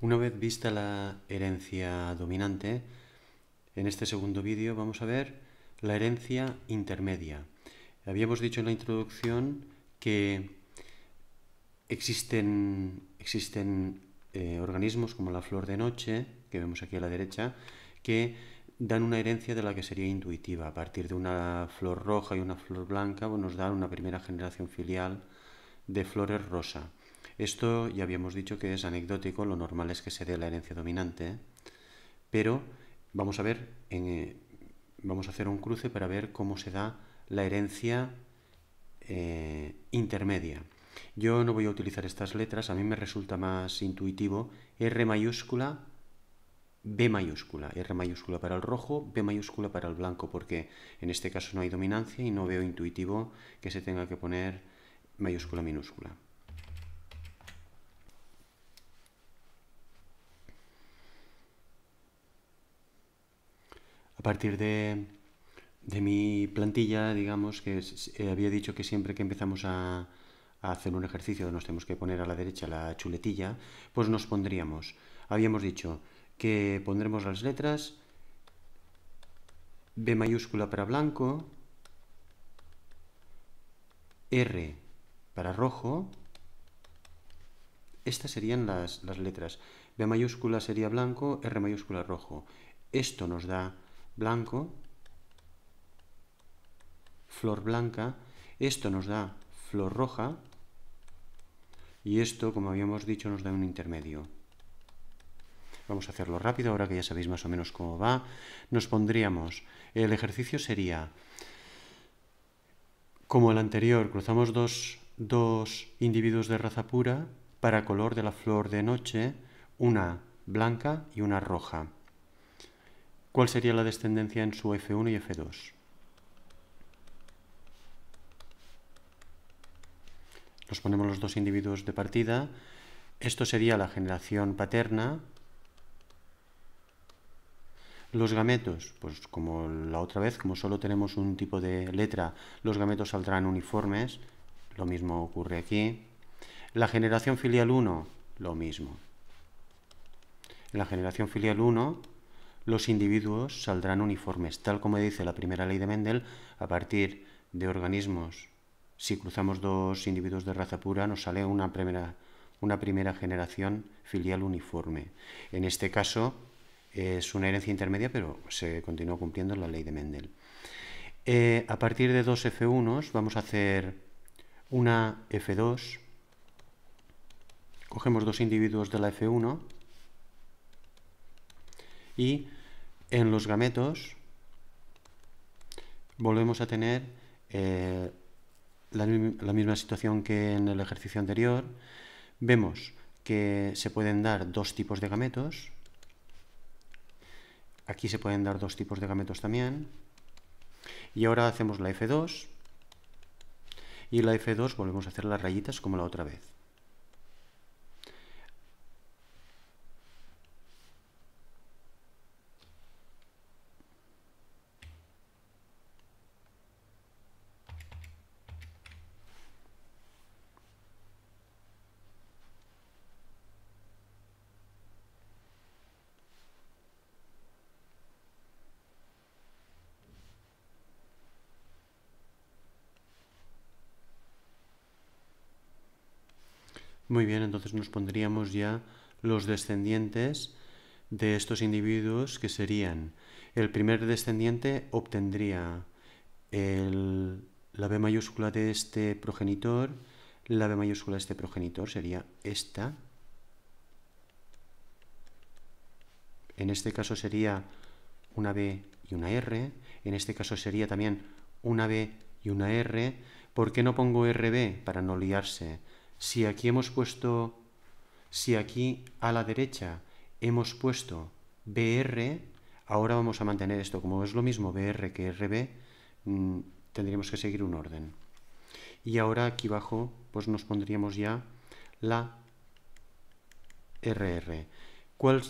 Una vez vista la herencia dominante, en este segundo vídeo vamos a ver la herencia intermedia. Habíamos dicho en la introducción que existen, existen eh, organismos como la flor de noche, que vemos aquí a la derecha, que dan una herencia de la que sería intuitiva. A partir de una flor roja y una flor blanca nos dan una primera generación filial de flores rosa. Esto ya habíamos dicho que es anecdótico, lo normal es que se dé la herencia dominante, pero vamos a ver, eh, vamos a hacer un cruce para ver cómo se da la herencia eh, intermedia. Yo no voy a utilizar estas letras, a mí me resulta más intuitivo R mayúscula, B mayúscula, R mayúscula para el rojo, B mayúscula para el blanco, porque en este caso no hay dominancia y no veo intuitivo que se tenga que poner mayúscula minúscula. a partir de, mi plantilla, digamos, que eh, había dicho que siempre que empezamos a, hacer un ejercicio nos tenemos que poner a la derecha la chuletilla, pues nos pondríamos, habíamos dicho que pondremos las letras B mayúscula para blanco, R para rojo, estas serían las, las letras. B mayúscula sería blanco, R mayúscula rojo. Esto nos da blanco, flor blanca, esto nos da flor roja y esto, como habíamos dicho, nos da un intermedio. Vamos a hacerlo rápido, ahora que ya sabéis más o menos cómo va. Nos pondríamos, el ejercicio sería, como el anterior, cruzamos dos, individuos de raza pura para color de la flor de noche, una blanca y una roja. ¿Cuál sería la descendencia en su F1 y F2? Los ponemos los dos individuos de partida. Esto sería la generación paterna. Los gametos, pues como la otra vez, como solo tenemos un tipo de letra, los gametos saldrán uniformes. Lo mismo ocurre aquí. La generación filial 1, lo mismo. En la generación filial 1 los individuos saldrán uniformes, tal como dice la primera ley de Mendel, a partir de organismos. Si cruzamos dos individuos de raza pura, nos sale una primera, una primera generación filial uniforme. En este caso es una herencia intermedia, pero se continúa cumpliendo la ley de Mendel. Eh, a partir de dos F1 vamos a hacer una F2. Cogemos dos individuos de la F1 y en los gametos volvemos a tener eh, la misma situación que en el ejercicio anterior. Vemos que se pueden dar dos tipos de gametos. Aquí se pueden dar dos tipos de gametos también. Y ahora hacemos la F2. Y la F2 volvemos a hacer las rayitas como la otra vez. Muy bien, entonces nos pondríamos ya los descendientes de estos individuos que serían el primer descendiente obtendría la B mayúscula de este progenitor, la B mayúscula de este progenitor sería esta. En este caso sería una B y una R, en este caso sería también una B y una R. ¿Por qué no pongo RB? Para no liarse si aquí hemos puesto, si aquí a la derecha hemos puesto BR, ahora vamos a mantener esto, como es lo mismo BR que RB, mm, tendríamos que seguir un orden. Y ahora aquí abajo pues nos pondríamos ya la RR. ¿Cuál,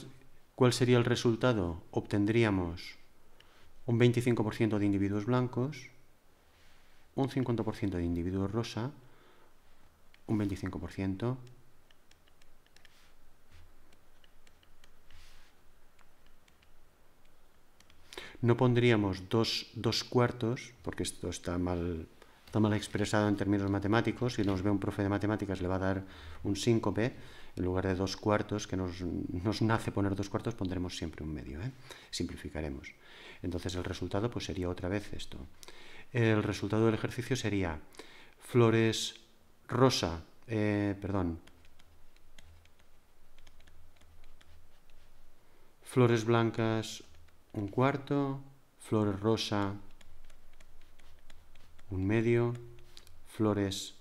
cuál sería el resultado? Obtendríamos un 25% de individuos blancos, un 50% de individuos rosa, un 25%. No pondríamos dos, cuartos, porque esto está mal, está mal expresado en términos matemáticos. Si nos ve un profe de matemáticas, le va a dar un síncope. En lugar de dos cuartos, que nos, nace poner dos cuartos, pondremos siempre un medio. ¿eh? Simplificaremos. Entonces el resultado pues, sería otra vez esto. El resultado del ejercicio sería flores rosa, eh, perdón, flores blancas un cuarto, flores rosa un medio, flores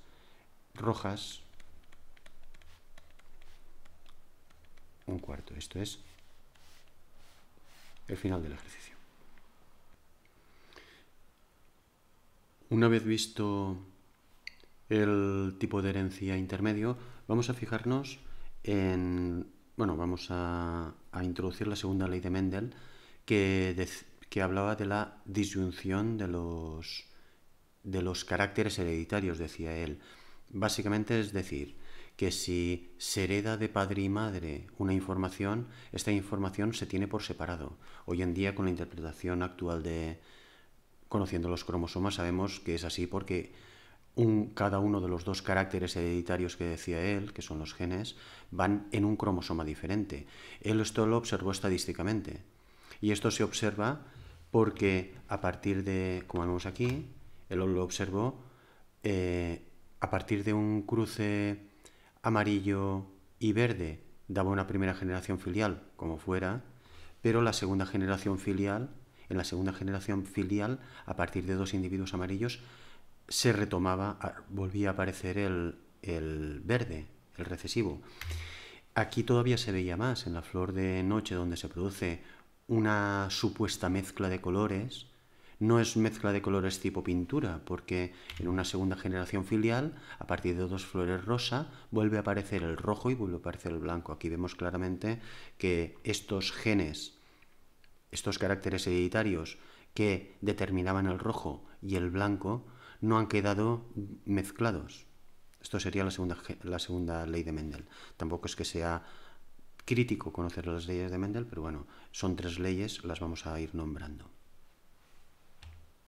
rojas un cuarto. Esto es el final del ejercicio. Una vez visto el tipo de herencia intermedio, vamos a fijarnos en, bueno, vamos a, introducir la segunda ley de Mendel que, que hablaba de la disyunción de los, de los caracteres hereditarios, decía él. Básicamente es decir, que si se hereda de padre y madre una información, esta información se tiene por separado. Hoy en día con la interpretación actual de conociendo los cromosomas sabemos que es así porque cada uno de los dos caracteres hereditarios que decía él, que son los genes, van en un cromosoma diferente. Él esto lo observó estadísticamente. Y esto se observa porque a partir de, como vemos aquí, él lo observó eh, a partir de un cruce amarillo y verde daba una primera generación filial, como fuera, pero la segunda generación filial, en la segunda generación filial, a partir de dos individuos amarillos, se retomaba, volvía a aparecer el, verde, el recesivo. Aquí todavía se veía más, en la flor de noche donde se produce una supuesta mezcla de colores, no es mezcla de colores tipo pintura, porque en una segunda generación filial, a partir de dos flores rosa, vuelve a aparecer el rojo y vuelve a aparecer el blanco. Aquí vemos claramente que estos genes, estos caracteres hereditarios que determinaban el rojo y el blanco, no han quedado mezclados. Esto sería la segunda, la segunda ley de Mendel. Tampoco es que sea crítico conocer las leyes de Mendel, pero bueno, son tres leyes, las vamos a ir nombrando.